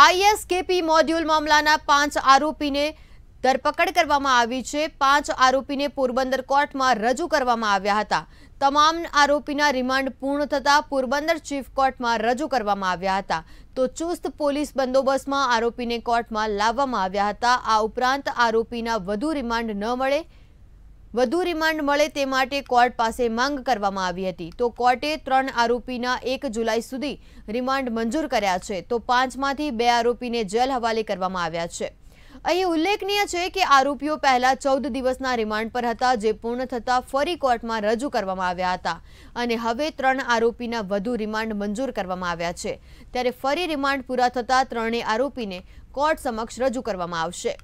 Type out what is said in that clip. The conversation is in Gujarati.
આઈએસકેપી મોડ્યુલ મામલાના પાંચ આરોપીને ધરપકડ કરવામાં આવી છે પાંચ આરોપીને પોરબંદર કોર્ટમાં રજૂ કરવામાં આવ્યા હતા તમામ આરોપીના રિમાન્ડ પૂર્ણ થતાં પોરબંદર ચીફ કોર્ટમાં રજૂ કરવામાં આવ્યા હતા તો ચુસ્ત પોલીસ બંદોબસ્તમાં આરોપીને કોર્ટમાં લાવવામાં આવ્યા હતા આ ઉપરાંત આરોપીના વધુ રિમાન્ડ ન મળે વધુ રિમાન્ડ મળે તે માટે કોર્ટ પાસે માંગ કરવામાં આવી હતી તો કોર્ટે ત્રણ આરોપીના એક જુલાઈ સુધી રિમાન્ડ મંજૂર કર્યા છે તો પાંચમાંથી બે આરોપીને જેલ હવાલે કરવામાં આવ્યા છે અહીં ઉલ્લેખનીય છે કે આરોપીઓ પહેલા ચૌદ દિવસના રિમાન્ડ પર હતા જે પૂર્ણ થતાં ફરી કોર્ટમાં રજૂ કરવામાં આવ્યા હતા અને હવે ત્રણ આરોપીના વધુ રિમાન્ડ મંજૂર કરવામાં આવ્યા છે ત્યારે ફરી રિમાન્ડ પૂરા થતાં ત્રણેય આરોપીને કોર્ટ સમક્ષ રજૂ કરવામાં આવશે